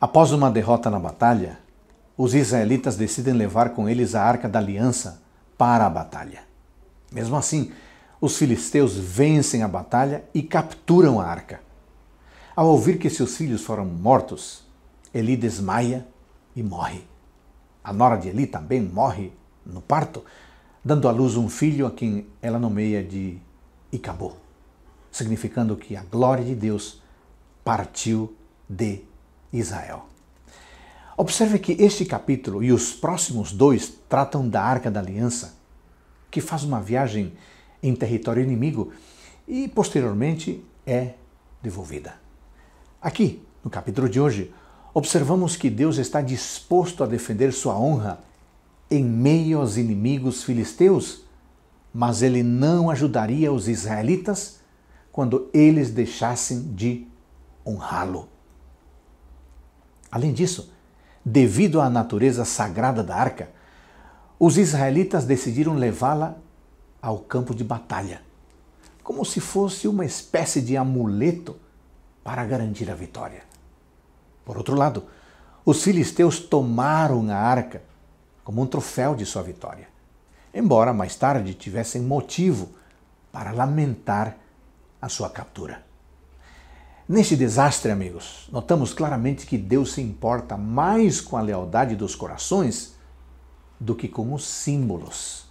Após uma derrota na batalha, os israelitas decidem levar com eles a arca da aliança para a batalha. Mesmo assim, os filisteus vencem a batalha e capturam a arca. Ao ouvir que seus filhos foram mortos, Eli desmaia e morre. A nora de Eli também morre no parto, dando à luz um filho a quem ela nomeia de Icabô, significando que a glória de Deus partiu de Israel. Observe que este capítulo e os próximos dois tratam da Arca da Aliança, que faz uma viagem em território inimigo e posteriormente é devolvida. Aqui, no capítulo de hoje, observamos que Deus está disposto a defender sua honra em meio aos inimigos filisteus, mas ele não ajudaria os israelitas quando eles deixassem de honrá-lo. Além disso, devido à natureza sagrada da arca, os israelitas decidiram levá-la ao campo de batalha, como se fosse uma espécie de amuleto para garantir a vitória. Por outro lado, os filisteus tomaram a arca como um troféu de sua vitória, embora mais tarde tivessem motivo para lamentar a sua captura. Neste desastre, amigos, notamos claramente que Deus se importa mais com a lealdade dos corações do que com os símbolos.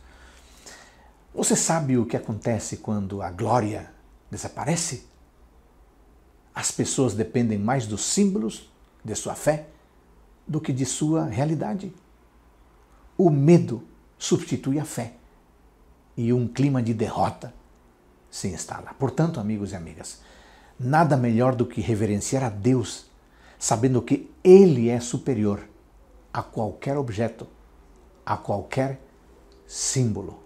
Você sabe o que acontece quando a glória desaparece? As pessoas dependem mais dos símbolos de sua fé do que de sua realidade. O medo substitui a fé e um clima de derrota se instala. Portanto, amigos e amigas, Nada melhor do que reverenciar a Deus, sabendo que Ele é superior a qualquer objeto, a qualquer símbolo.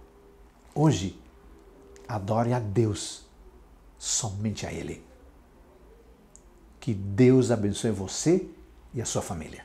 Hoje, adore a Deus, somente a Ele. Que Deus abençoe você e a sua família.